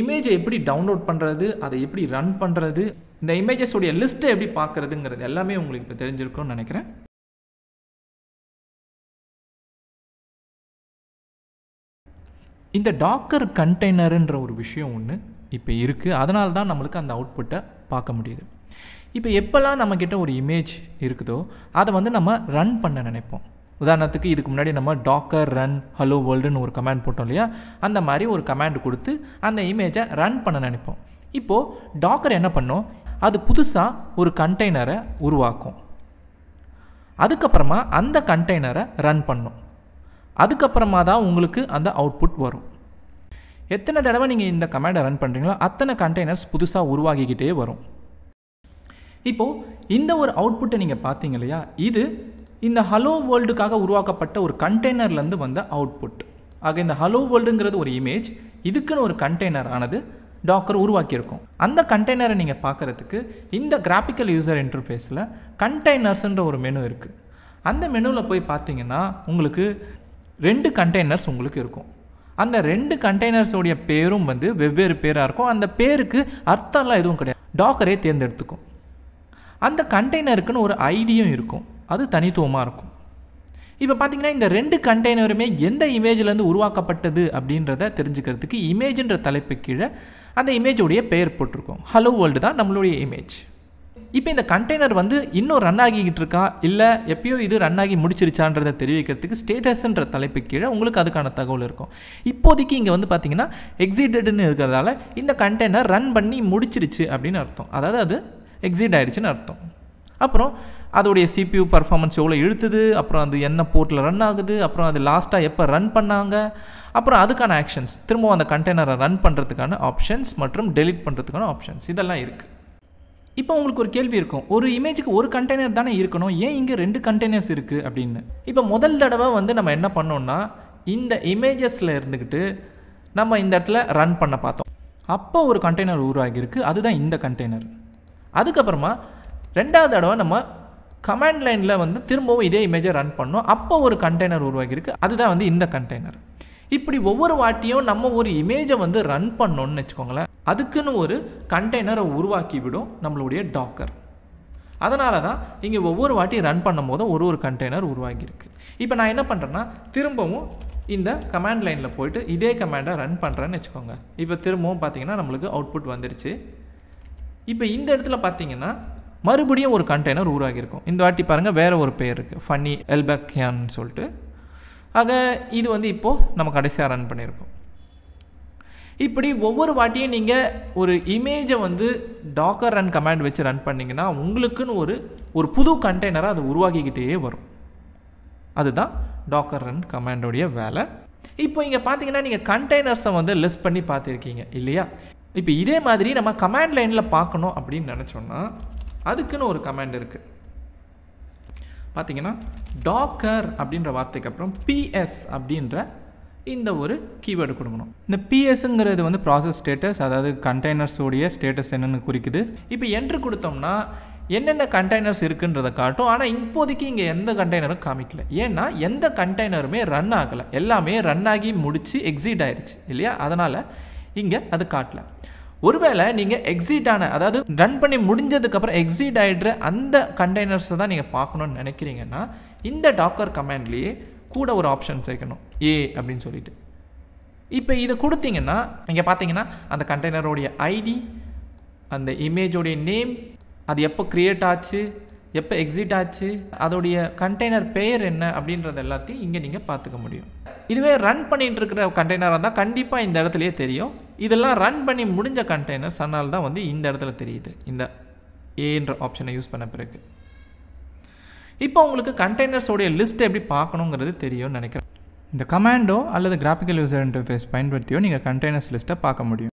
இமேஜை எப்படி டவுன்லோட் பண்ணுறது அதை எப்படி ரன் பண்ணுறது இந்த இமேஜஸோடைய லிஸ்ட்டை எப்படி பார்க்குறதுங்கிறது எல்லாமே உங்களுக்கு இப்போ தெரிஞ்சிருக்கும்னு நினைக்கிறேன் இந்த டாக்கர் கண்டெய்னருன்ற ஒரு விஷயம் ஒன்று இப்போ இருக்குது அதனால தான் நம்மளுக்கு அந்த அவுட்புட்டை பார்க்க முடியுது இப்போ எப்போல்லாம் நம்மக்கிட்ட ஒரு இமேஜ் இருக்குதோ அதை வந்து நம்ம ரன் பண்ண நினைப்போம் உதாரணத்துக்கு இதுக்கு முன்னாடி நம்ம டாக்கர் ரன் ஹலோ வேர்ல்டுன்னு ஒரு கமாண்ட் போட்டோம் இல்லையா அந்த மாதிரி ஒரு கமாண்ட் கொடுத்து அந்த இமேஜை ரன் பண்ண நினைப்போம் இப்போது டாக்கர் என்ன பண்ணோம் அது புதுசாக ஒரு கண்டெய்னரை உருவாக்கும் அதுக்கப்புறமா அந்த கண்டெய்னரை ரன் பண்ணும் அதுக்கப்புறமா தான் உங்களுக்கு அந்த அவுட்புட் வரும் எத்தனை தடவை நீங்கள் இந்த கமாண்டை ரன் பண்ணுறீங்களோ அத்தனை கண்டெய்னர்ஸ் புதுசாக உருவாகிக்கிட்டே வரும் இப்போது இந்த ஒரு அவுட்புட்டை நீங்கள் பார்த்தீங்க இல்லையா இது இந்த ஹலோ வேர்ல்டுக்காக உருவாக்கப்பட்ட ஒரு கண்டெய்னர்லேருந்து வந்த அவுட்புட் ஆக இந்த ஹலோ வேர்ல்டுங்கிறது ஒரு இமேஜ் இதுக்குன்னு ஒரு கண்டெய்னர் ஆனது டாக்கர் உருவாக்கியிருக்கும் அந்த கண்டெய்னரை நீங்கள் பார்க்குறதுக்கு இந்த கிராஃபிக்கல் யூசர் இன்டர்ஃபேஸில் கண்டெய்னர்ஸ்ன்ற ஒரு மெனு இருக்குது அந்த மெனுவில் போய் பார்த்தீங்கன்னா உங்களுக்கு ரெண்டு கண்டெய்னர்ஸ் உங்களுக்கு இருக்கும் அந்த ரெண்டு கண்டெய்னர்ஸோடைய பேரும் வந்து வெவ்வேறு பேராக இருக்கும் அந்த பேருக்கு அர்த்தம்லாம் எதுவும் கிடையாது டாக்கரே தேர்ந்தெடுத்துக்கும் அந்த கண்டெய்னருக்குன்னு ஒரு ஐடியும் இருக்கும் அது தனித்துவமாக இருக்கும் இப்போ பார்த்தீங்கன்னா இந்த ரெண்டு கண்டெய்னருமே எந்த இமேஜ்லேருந்து உருவாக்கப்பட்டது அப்படின்றத தெரிஞ்சுக்கிறதுக்கு இமேஜ்ன்ற தலைப்பு கீழே அந்த இமேஜோடைய பெயர் போட்டிருக்கோம் ஹலோ வேர்ல்டு தான் நம்மளுடைய இமேஜ் இப்போ இந்த கண்டெய்னர் வந்து இன்னும் ரன் ஆகிக்கிட்டு இருக்கா இல்லை எப்பயோ இது ரன் ஆகி முடிச்சிருச்சான்றதை தெரிவிக்கிறதுக்கு ஸ்டேட்டஸ்ன்ற தலைப்பு கீழே உங்களுக்கு அதுக்கான தகவல் இருக்கும் இப்போதைக்கு இங்கே வந்து பார்த்தீங்கன்னா எக்ஸிட்டடுன்னு இருக்கிறதால இந்த கண்டெய்னர் ரன் பண்ணி முடிச்சிருச்சு அப்படின்னு அர்த்தம் அதாவது அது எக்ஸிட் ஆயிடுச்சுன்னு அர்த்தம் அப்புறம் அதோடைய சிபியூ பர்ஃபார்மன்ஸ் எவ்வளோ இழுத்துது அப்புறம் அது என்ன போர்ட்டில் ரன் ஆகுது அப்புறம் அது லாஸ்ட்டாக எப்போ ரன் பண்ணாங்க அப்புறம் அதுக்கான ஆக்ஷன்ஸ் திரும்பவும் அந்த கண்டெய்னரை ரன் பண்ணுறதுக்கான ஆப்ஷன்ஸ் மற்றும் டெலிட் பண்ணுறதுக்கான ஆப்ஷன்ஸ் இதெல்லாம் இருக்குது இப்போ உங்களுக்கு ஒரு கேள்வி இருக்கும் ஒரு இமேஜுக்கு ஒரு கண்டெய்னர் தானே இருக்கணும் ஏன் இங்கே ரெண்டு கண்டெய்னர்ஸ் இருக்குது அப்படின்னு இப்போ முதல் தடவை வந்து நம்ம என்ன பண்ணோம்னா இந்த இமேஜஸில் இருந்துக்கிட்டு நம்ம இந்த இடத்துல ரன் பண்ண பார்த்தோம் அப்போ ஒரு கண்டெய்னர் உருவாகியிருக்கு அதுதான் இந்த கண்டெய்னர் அதுக்கப்புறமா ரெண்டாவது தடவை நம்ம கமாண்ட் லைனில் வந்து திரும்பவும் இதே இமேஜை ரன் பண்ணோம் அப்போ ஒரு கண்டெய்னர் உருவாகியிருக்கு அதுதான் வந்து இந்த கண்டெய்னர் இப்படி ஒவ்வொரு வாட்டியும் நம்ம ஒரு இமேஜை வந்து ரன் பண்ணோன்னு வச்சுக்கோங்களேன் அதுக்குன்னு ஒரு கண்டெய்னரை உருவாக்கி விடும் நம்மளுடைய டாக்கர் அதனால தான் இங்கே ஒவ்வொரு வாட்டியும் ரன் பண்ணும் போதும் ஒரு ஒரு கண்டெய்னர் உருவாகியிருக்கு இப்போ நான் என்ன பண்ணுறேன்னா திரும்பவும் இந்த கமாண்ட் லைனில் போயிட்டு இதே கமாண்டை ரன் பண்ணுறேன்னு வச்சுக்கோங்க இப்போ திரும்பவும் பார்த்தீங்கன்னா நம்மளுக்கு அவுட்புட் வந்துருச்சு இப்போ இந்த இடத்துல பார்த்தீங்கன்னா மறுபடியும் ஒரு கண்டெய்னர் உருவாகியிருக்கும் இந்த வாட்டி பாருங்கள் வேறு ஒரு பேர் இருக்குது ஃபன்னி எல்பக்யான்னு சொல்லிட்டு ஆக இது வந்து இப்போது நம்ம கடைசியாக ரன் பண்ணியிருக்கோம் இப்படி ஒவ்வொரு வாட்டியும் நீங்கள் ஒரு இமேஜை வந்து டாக்கர் ரன் கமாண்ட் வச்சு ரன் பண்ணிங்கன்னா உங்களுக்குன்னு ஒரு ஒரு புது கண்டெய்னராக அது உருவாக்கிக்கிட்டே வரும் அதுதான் டாக்கர் ரன் கமாண்டோடைய வேலை இப்போ இங்கே பார்த்தீங்கன்னா நீங்கள் கண்டெய்னர்ஸை வந்து லெஸ் பண்ணி பார்த்துருக்கீங்க இல்லையா இப்போ இதே மாதிரி நம்ம கமாண்ட் லைனில் பார்க்கணும் அப்படின்னு நினச்சோன்னா அதுக்குன்னு ஒரு கமாண்ட் இருக்குது பார்த்தீங்கன்னா டாக்கர் அப்படின்ற வார்த்தைக்கு அப்புறம் பிஎஸ் அப்படின்ற இந்த ஒரு கீவேர்டு கொடுக்கணும் இந்த பிஎஸ்ங்கிறது வந்து ப்ராசஸ் ஸ்டேட்டஸ் அதாவது கண்டெய்னர்ஸோடைய ஸ்டேட்டஸ் என்னென்னு குறிக்குது இப்போ என்ட்ரு கொடுத்தோம்னா என்னென்ன கண்டெய்னர்ஸ் இருக்குன்றதை காட்டும் ஆனால் இப்போதைக்கு இங்கே எந்த கண்டெய்னரும் காமிக்கல ஏன்னா எந்த கண்டெய்னருமே ரன் ஆகலை எல்லாமே ரன் ஆகி முடித்து எக்ஸிட் ஆயிடுச்சு இல்லையா அதனால் இங்கே அது காட்டல ஒருவேளை நீங்கள் எக்ஸிட் ஆன அதாவது ரன் பண்ணி முடிஞ்சதுக்கப்புறம் எக்ஸிட் ஆகிடுற அந்த கண்டெய்னர்ஸை தான் நீங்கள் பார்க்கணுன்னு நினைக்கிறீங்கன்னா இந்த டாக்கர் கமாண்ட்லேயே கூட ஒரு ஆப்ஷன் சேர்க்கணும் ஏ அப்படின்னு சொல்லிட்டு இப்போ இதை கொடுத்தீங்கன்னா இங்கே பார்த்தீங்கன்னா அந்த கண்டெய்னருடைய ஐடி அந்த இமேஜோடைய நேம் அது எப்போ க்ரியேட் ஆச்சு எப்போ எக்ஸிட் ஆச்சு அதோடைய கண்டெய்னர் பெயர் என்ன அப்படின்றத எல்லாத்தையும் இங்கே நீங்கள் பார்த்துக்க முடியும் இதுவே ரன் பண்ணிகிட்டு இருக்கிற கண்டெய்னராக இருந்தால் கண்டிப்பாக இந்த இடத்துலையே தெரியும் இதெல்லாம் ரன் பண்ணி முடிஞ்ச கண்டெய்னர்ஸ் அதனால தான் வந்து இந்த இடத்துல தெரியுது இந்த ஏன்ற ஆப்ஷனை யூஸ் பண்ண பிறகு இப்போ உங்களுக்கு கண்டெய்னர்ஸோடைய லிஸ்ட் எப்படி பார்க்கணுங்கிறது தெரியும்னு நினைக்கிறேன் இந்த கமாண்டோ அல்லது கிராஃபிக்கல் யூசர் இன்டர்ஃபேஸ் பயன்படுத்தியோ நீங்கள் கண்டெய்னர்ஸ் லிஸ்ட்டை பார்க்க முடியும்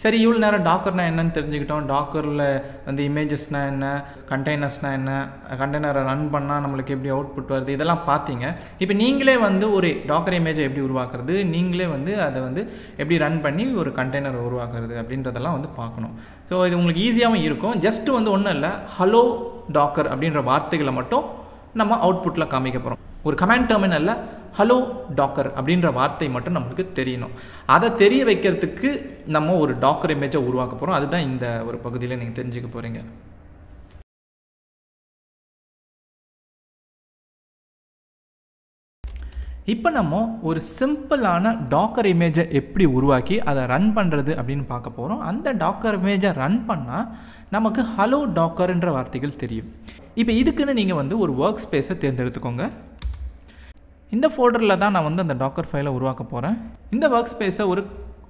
சரி இவ்வளோ நேரம் டாக்கர்னால் என்னன்னு தெரிஞ்சுக்கிட்டோம் டாக்கரில் வந்து இமேஜஸ்னால் என்ன கண்டெய்னர்ஸ்னால் என்ன கண்டெய்னரை ரன் பண்ணால் நம்மளுக்கு எப்படி அவுட்புட் வருது இதெல்லாம் பார்த்தீங்க இப்போ நீங்களே வந்து ஒரு டாக்கர் இமேஜை எப்படி உருவாக்குறது நீங்களே வந்து அதை வந்து எப்படி ரன் பண்ணி ஒரு கண்டெய்னரை உருவாக்குறது அப்படின்றதெல்லாம் வந்து பார்க்கணும் ஸோ இது உங்களுக்கு ஈஸியாகவும் இருக்கும் ஜஸ்ட்டு வந்து ஒன்றும் இல்லை ஹலோ டாக்கர் அப்படின்ற வார்த்தைகளை மட்டும் நம்ம அவுட்புட்டில் காமிக்க போகிறோம் ஒரு கமெண்ட் டெர்மினலில் ஹலோ டாக்கர் அப்படின்ற வார்த்தை மட்டும் நம்மளுக்கு தெரியணும் அதை தெரிய வைக்கிறதுக்கு நம்ம ஒரு டாக்கர் இமேஜை உருவாக்க போகிறோம் அதுதான் இந்த ஒரு பகுதியில் நீங்கள் தெரிஞ்சுக்க போகிறீங்க இப்போ நம்ம ஒரு சிம்பிளான டாக்கர் இமேஜை எப்படி உருவாக்கி அதை ரன் பண்ணுறது அப்படின்னு பார்க்க போகிறோம் அந்த டாக்கர் இமேஜை ரன் பண்ணால் நமக்கு ஹலோ டாக்கர்ன்ற வார்த்தைகள் தெரியும் இப்போ இதுக்குன்னு நீங்கள் வந்து ஒரு ஒர்க் ஸ்பேஸை தேர்ந்தெடுத்துக்கோங்க இந்த ஃபோல்டரில் தான் நான் வந்து அந்த டாக்கர் ஃபைலை உருவாக்க போகிறேன் இந்த ஒர்க் ஸ்பேஸை ஒரு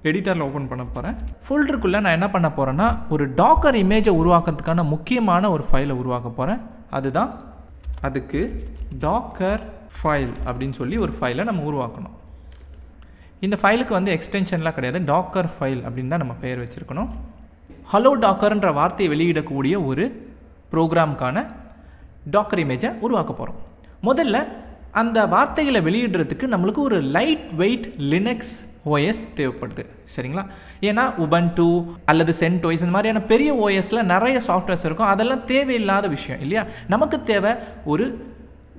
எடிட்டரில் ஓப்பன் பண்ண போகிறேன் ஃபோல்டருக்குள்ளே நான் என்ன பண்ண போகிறேன்னா ஒரு டாக்கர் இமேஜை உருவாக்குறதுக்கான முக்கியமான ஒரு ஃபைலை உருவாக்க போகிறேன் அதுதான் அதுக்கு டாக்கர் ஃபைல் அப்படின்னு சொல்லி ஒரு ஃபைலை நம்ம உருவாக்கணும் இந்த ஃபைலுக்கு வந்து எக்ஸ்டென்ஷன்லாம் கிடையாது டாக்கர் ஃபைல் அப்படின்னு தான் நம்ம பெயர் வச்சுருக்கணும் ஹலோ டாக்கர்ன்ற வார்த்தையை வெளியிடக்கூடிய ஒரு ப்ரோக்ராமுக்கான டாக்கர் இமேஜை உருவாக்க போகிறோம் முதல்ல அந்த வார்த்தைகளை வெளியிடுறதுக்கு நம்மளுக்கு ஒரு லைட் வெயிட் லினக்ஸ் ஓஎஸ் தேவைப்படுது சரிங்களா ஏன்னா உபன் டூ அல்லது சென்ட் ஓஎஸ் இந்த மாதிரியான பெரிய ஓஎஸில் நிறைய சாஃப்ட்வேர்ஸ் இருக்கும் அதெல்லாம் தேவையில்லாத விஷயம் இல்லையா நமக்கு தேவை ஒரு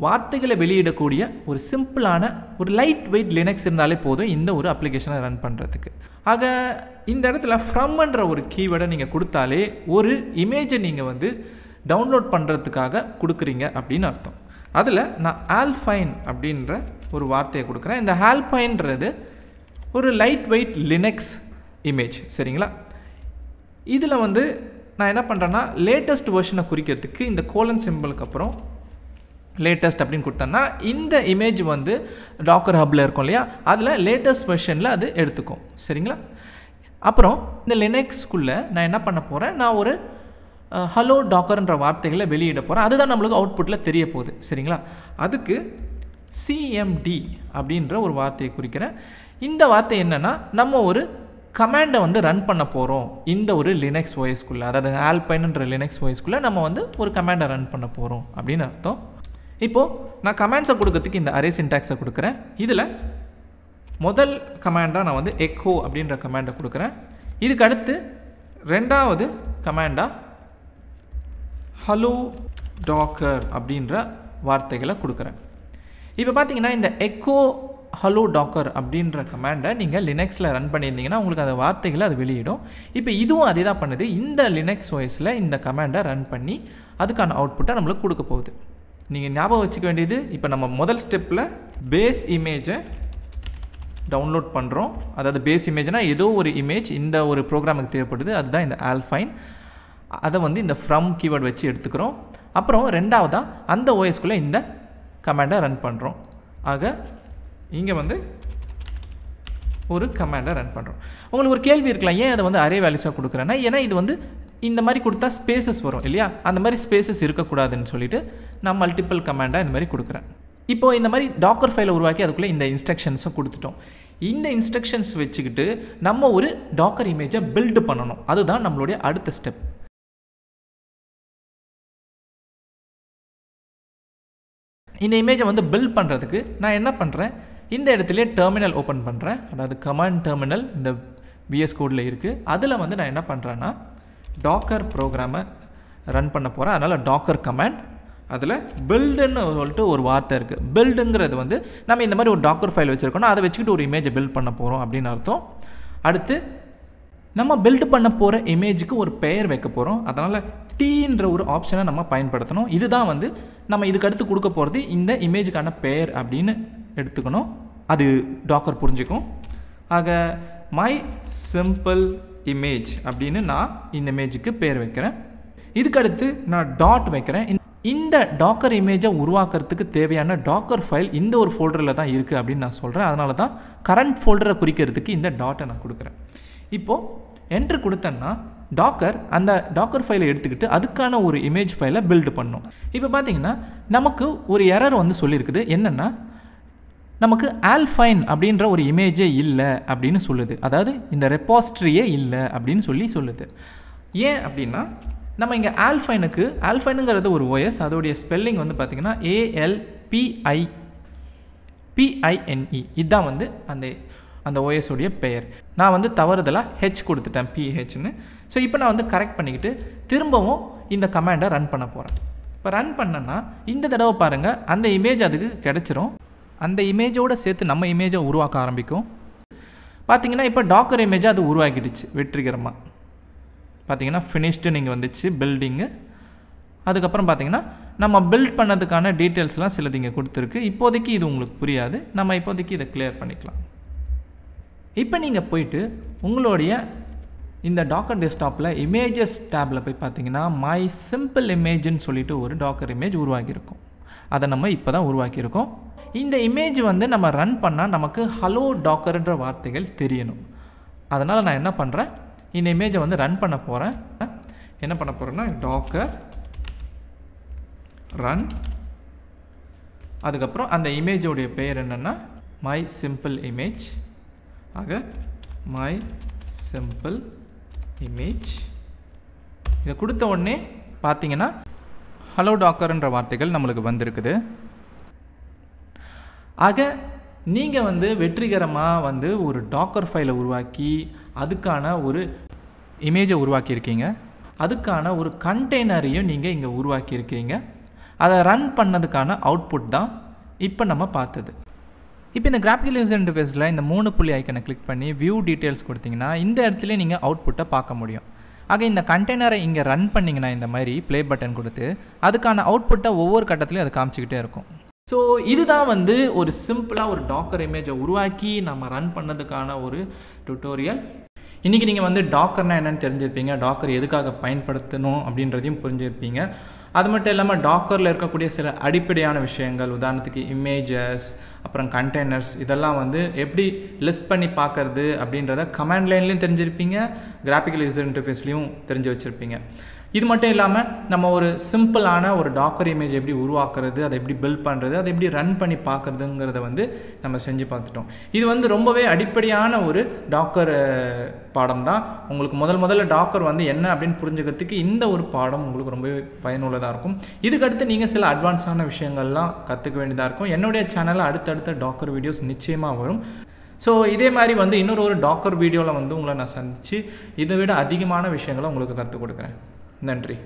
வார்த்தைகளை வெளியிடக்கூடிய ஒரு சிம்பிளான ஒரு லைட் வெயிட் லினக்ஸ் இருந்தாலே போதும் இந்த ஒரு அப்ளிகேஷனை ரன் பண்ணுறதுக்கு ஆக இந்த இடத்துல ஃப்ரம்ன்ற ஒரு கீவேர்டை நீங்கள் கொடுத்தாலே ஒரு இமேஜை நீங்கள் வந்து டவுன்லோட் பண்ணுறதுக்காக கொடுக்குறீங்க அப்படின்னு அர்த்தம் அதில் நான் ஆல்ஃபைன் அப்படின்ற ஒரு வார்த்தையை கொடுக்குறேன் இந்த ஆல்பைன்றது ஒரு லைட் வெயிட் லினக்ஸ் இமேஜ் சரிங்களா இதில் வந்து நான் என்ன பண்ணுறேன்னா லேட்டஸ்ட் வெர்ஷனை குறிக்கிறதுக்கு இந்த கோலன் சிம்பிளுக்கு அப்புறம் லேட்டஸ்ட் அப்படின்னு கொடுத்தேன்னா இந்த இமேஜ் வந்து டாக்கர் ஹப்பில் இருக்கும் இல்லையா அதில் லேட்டஸ்ட் வெர்ஷனில் அது எடுத்துக்கும் சரிங்களா அப்புறம் இந்த லினக்ஸ்குள்ளே நான் என்ன பண்ண போகிறேன் நான் ஒரு ஹலோ டாக்கர்ன்ற வார்த்தைகளை வெளியிட போகிறோம் அதுதான் நம்மளுக்கு அவுட்புட்டில் தெரிய போகுது சரிங்களா அதுக்கு சிஎம்டி அப்படின்ற ஒரு வார்த்தையை குறிக்கிறேன் இந்த வார்த்தை என்னென்னா நம்ம ஒரு கமாண்டை வந்து ரன் பண்ண போகிறோம் இந்த ஒரு லினக்ஸ் வாய்ஸ்குள்ளே அதாவது ஆல்பைனுன்ற லினக்ஸ் வாய்ஸ்குள்ளே நம்ம வந்து ஒரு கமாண்டை ரன் பண்ண போகிறோம் அப்படின்னு அர்த்தம் இப்போது நான் கமாண்ட்ஸை கொடுக்கறதுக்கு இந்த அரே சின்டாக்ஸை கொடுக்குறேன் இதில் முதல் கமாண்டாக நான் வந்து எக்கோ அப்படின்ற கமாண்டை கொடுக்குறேன் இதுக்கடுத்து ரெண்டாவது கமாண்டாக ஹலோ டாக்கர் அப்படின்ற வார்த்தைகளை கொடுக்குறேன் இப்போ பார்த்தீங்கன்னா இந்த எக்கோ ஹலோ டாக்கர் அப்படின்ற கமாண்டை நீங்கள் லினக்ஸில் ரன் பண்ணியிருந்தீங்கன்னா உங்களுக்கு அந்த வார்த்தைகளை அது வெளியிடும் இப்போ இதுவும் அதே தான் பண்ணுது இந்த லினக்ஸ் வாய்ஸில் இந்த கமாண்டை ரன் பண்ணி அதுக்கான அவுட்புட்டை நம்மளுக்கு கொடுக்க போகுது நீங்கள் ஞாபகம் வச்சுக்க வேண்டியது இப்போ நம்ம முதல் ஸ்டெப்பில் பேஸ் இமேஜை டவுன்லோட் பண்ணுறோம் அதாவது பேஸ் இமேஜ்னால் ஏதோ ஒரு இமேஜ் இந்த ஒரு ப்ரோக்ராமுக்கு தேவைப்படுது அதுதான் இந்த ஆல்ஃபைன் அதை வந்து இந்த ஃப்ரம் கீவேர்டு வச்சு எடுத்துக்கிறோம் அப்புறம் ரெண்டாவதாக அந்த ஓஎஸ்குள்ளே இந்த கமாண்டை ரன் பண்ணுறோம் ஆக இங்கே வந்து ஒரு கமாண்டை ரன் பண்ணுறோம் உங்களுக்கு ஒரு கேள்வி இருக்கலாம் ஏன் அதை வந்து அரே வேல்யூஸாக கொடுக்குறேன்னா ஏன்னா இது வந்து இந்த மாதிரி கொடுத்தா ஸ்பேசஸ் வரும் இல்லையா அந்த மாதிரி ஸ்பேசஸ் இருக்கக்கூடாதுன்னு சொல்லிட்டு நான் மல்டிப்பிள் கமாண்டாக இந்த மாதிரி கொடுக்குறேன் இப்போது இந்த மாதிரி டாக்கர் ஃபைலை உருவாக்கி அதுக்குள்ளே இந்த இன்ஸ்ட்ரக்ஷன்ஸும் கொடுத்துட்டோம் இந்த இன்ஸ்ட்ரக்ஷன்ஸ் வச்சுக்கிட்டு நம்ம ஒரு டாக்கர் இமேஜை பில்டு பண்ணணும் அதுதான் நம்மளுடைய அடுத்த ஸ்டெப் இந்த இமேஜை வந்து பில்ட் பண்ணுறதுக்கு நான் என்ன பண்ணுறேன் இந்த இடத்துல டெர்மினல் ஓப்பன் பண்ணுறேன் அதாவது கமாண்ட் டெர்மினல் இந்த பிஎஸ் கோடில் இருக்குது அதில் வந்து நான் என்ன பண்ணுறேன்னா டாக்கர் ப்ரோக்ராமை ரன் பண்ண போகிறேன் அதனால் டாக்கர் கமாண்ட் அதில் பில்டுன்னு சொல்லிட்டு ஒரு வார்த்தை இருக்குது பில்டுங்கிறது வந்து நம்ம இந்த மாதிரி ஒரு டாக்கர் ஃபைல் வச்சுருக்கோம்னா அதை வச்சுக்கிட்டு ஒரு இமேஜை பில்ட் பண்ண போகிறோம் அப்படின்னு அர்த்தம் அடுத்து நம்ம பில்டு பண்ண போகிற இமேஜுக்கு ஒரு பெயர் வைக்க போகிறோம் அதனால் டீன்ற ஒரு ஆப்ஷனை நம்ம பயன்படுத்தணும் இதுதான் வந்து நம்ம இதுக்கு அடுத்து கொடுக்க போகிறது இந்த இமேஜுக்கான பெயர் அப்படின்னு எடுத்துக்கணும் அது டாக்கர் புரிஞ்சுக்கும் ஆக மை சிம்பிள் இமேஜ் அப்படின்னு நான் இந்த இமேஜுக்கு பேர் வைக்கிறேன் இதுக்கடுத்து நான் டாட் வைக்கிறேன் இந்த டாக்கர் இமேஜை உருவாக்குறதுக்கு தேவையான டாக்கர் ஃபைல் இந்த ஒரு ஃபோல்டரில் தான் இருக்குது அப்படின்னு நான் சொல்கிறேன் அதனால தான் கரண்ட் ஃபோல்டரை குறிக்கிறதுக்கு இந்த டாட்டை நான் கொடுக்குறேன் இப்போது என்ட்ரு கொடுத்தேன்னா டாக்கர் அந்த டாக்கர் ஃபைலை எடுத்துக்கிட்டு அதுக்கான ஒரு இமேஜ் ஃபைலை பில்டு பண்ணும் இப்போ பார்த்தீங்கன்னா நமக்கு ஒரு எரர் வந்து சொல்லியிருக்குது என்னென்னா நமக்கு ஆல்ஃபைன் அப்படின்ற ஒரு இமேஜே இல்லை அப்படின்னு சொல்லுது அதாவது இந்த ரெப்பாஸ்ட்ரியே இல்லை அப்படின்னு சொல்லி சொல்லுது ஏன் அப்படின்னா நம்ம இங்கே ஆல்ஃபைனுக்கு ஆல்ஃபைனுங்கிறது ஒரு ஓஎஸ் அதோடைய ஸ்பெல்லிங் வந்து பார்த்திங்கன்னா ஏஎல் பிஐ பிஐஎன்இ e. இதுதான் வந்து அந்த அந்த ஓஎஸ் உடைய பெயர் நான் வந்து தவறுதலாக ஹெச் கொடுத்துட்டேன் பிஹெச்னு ஸோ இப்போ நான் வந்து கரெக்ட் பண்ணிக்கிட்டு திரும்பவும் இந்த கமாண்டை ரன் பண்ண போகிறேன் இப்போ ரன் பண்ணேன்னா இந்த தடவை பாருங்கள் அந்த இமேஜ் அதுக்கு கிடச்சிரும் அந்த இமேஜோடு சேர்த்து நம்ம இமேஜை உருவாக்க ஆரம்பிக்கும் பார்த்தீங்கன்னா இப்போ டாக்கர் இமேஜாக அது உருவாக்கிடுச்சு வெற்றிகரமாக பார்த்தீங்கன்னா ஃபினிஷ்டு நீங்கள் வந்துச்சு பில்டிங்கு அதுக்கப்புறம் பார்த்தீங்கன்னா நம்ம பில்ட் பண்ணதுக்கான டீட்டெயில்ஸ்லாம் சிலது இங்கே கொடுத்துருக்கு இப்போதைக்கு இது உங்களுக்கு புரியாது நம்ம இப்போதைக்கு இதை கிளியர் பண்ணிக்கலாம் இப்போ நீங்கள் போயிட்டு உங்களுடைய இந்த டாக்கர் டெஸ்க்டாப்பில் இமேஜஸ் டேப்பில் போய் பார்த்தீங்கன்னா மை சிம்பிள் இமேஜ்னு சொல்லிட்டு ஒரு டாக்கர் இமேஜ் உருவாக்கியிருக்கோம் அதை நம்ம இப்போ தான் உருவாக்கியிருக்கோம் இந்த இமேஜ் வந்து நம்ம ரன் பண்ணால் நமக்கு ஹலோ டாக்கர்ன்ற வார்த்தைகள் தெரியணும் அதனால் நான் என்ன பண்ணுறேன் இந்த இமேஜை வந்து ரன் பண்ண போகிறேன் என்ன பண்ண போகிறேன்னா டாக்கர் ரன் அதுக்கப்புறம் அந்த இமேஜோடைய பெயர் என்னென்னா மை சிம்பிள் இமேஜ் ஆக மை சிம்பிள் இமேஜ் இதை கொடுத்த உடனே பார்த்தீங்கன்னா ஹலோ டாக்கர்ன்ற வார்த்தைகள் நம்மளுக்கு வந்திருக்குது ஆக நீங்கள் வந்து வெற்றிகரமாக வந்து ஒரு டாக்கர் ஃபைலை உருவாக்கி அதுக்கான ஒரு இமேஜை உருவாக்கியிருக்கீங்க அதுக்கான ஒரு கண்டெய்னரையும் நீங்கள் இங்கே உருவாக்கியிருக்கீங்க அதை ரன் பண்ணதுக்கான அவுட்புட் தான் இப்போ நம்ம பார்த்தது இப்போ இந்த கிராஃபிக்கல் யூசர் இன்டர்ஃபேஸில் இந்த மூணு புள்ளி ஐக்கனை கிளிக் பண்ணி வியூ டீட்டெயில்ஸ் கொடுத்தீங்கன்னா இந்த இடத்துல நீங்கள் அவுட்புட்டை பார்க்க முடியும் ஆக இந்த கண்டெய்னரை இங்கே ரன் பண்ணிங்கன்னா இந்த மாதிரி ப்ளே பட்டன் கொடுத்து அதுக்கான அவுட்புட்டை ஒவ்வொரு கட்டத்துலையும் அது காமிச்சிக்கிட்டே இருக்கும் ஸோ இதுதான் வந்து ஒரு சிம்பிளாக ஒரு டாக்கர் இமேஜை உருவாக்கி நம்ம ரன் பண்ணதுக்கான ஒரு டுட்டோரியல் இன்றைக்கி நீங்கள் வந்து டாக்கர்னால் என்னென்னு தெரிஞ்சிருப்பீங்க டாக்கர் எதுக்காக பயன்படுத்தணும் அப்படின்றதையும் புரிஞ்சிருப்பீங்க அது மட்டும் இல்லாமல் டாக்கரில் இருக்கக்கூடிய சில அடிப்படையான விஷயங்கள் உதாரணத்துக்கு இமேஜஸ் அப்புறம் கண்டெய்னர்ஸ் இதெல்லாம் வந்து எப்படி லிஸ்ட் பண்ணி பார்க்குறது அப்படின்றத கமாண்ட் லைன்லேயும் தெரிஞ்சிருப்பீங்க கிராஃபிக்கல் யூசர் இன்டர்ஃபேஸ்லேயும் தெரிஞ்சு வச்சுருப்பீங்க இது மட்டும் இல்லாமல் நம்ம ஒரு சிம்பிளான ஒரு டாக்கர் இமேஜ் எப்படி உருவாக்குறது அதை எப்படி பில்ட் பண்ணுறது அதை எப்படி ரன் பண்ணி பார்க்குறதுங்கிறத வந்து நம்ம செஞ்சு பார்த்துட்டோம் இது வந்து ரொம்பவே அடிப்படையான ஒரு டாக்கர் பாடம் தான் உங்களுக்கு முதல் முதல்ல டாக்கர் வந்து என்ன அப்படின்னு புரிஞ்சுக்கிறதுக்கு இந்த ஒரு பாடம் உங்களுக்கு ரொம்பவே பயனுள்ளதாக இருக்கும் இதுக்கடுத்து நீங்கள் சில அட்வான்ஸான விஷயங்கள்லாம் கற்றுக்க வேண்டியதாக இருக்கும் என்னுடைய சேனலில் அடுத்தடுத்த டாக்கர் வீடியோஸ் நிச்சயமாக வரும் ஸோ இதே மாதிரி வந்து இன்னொரு ஒரு டாக்கர் வீடியோவில் வந்து உங்களை நான் சந்தித்து இதை விட அதிகமான விஷயங்களை உங்களுக்கு கற்றுக் கொடுக்குறேன் நன்றி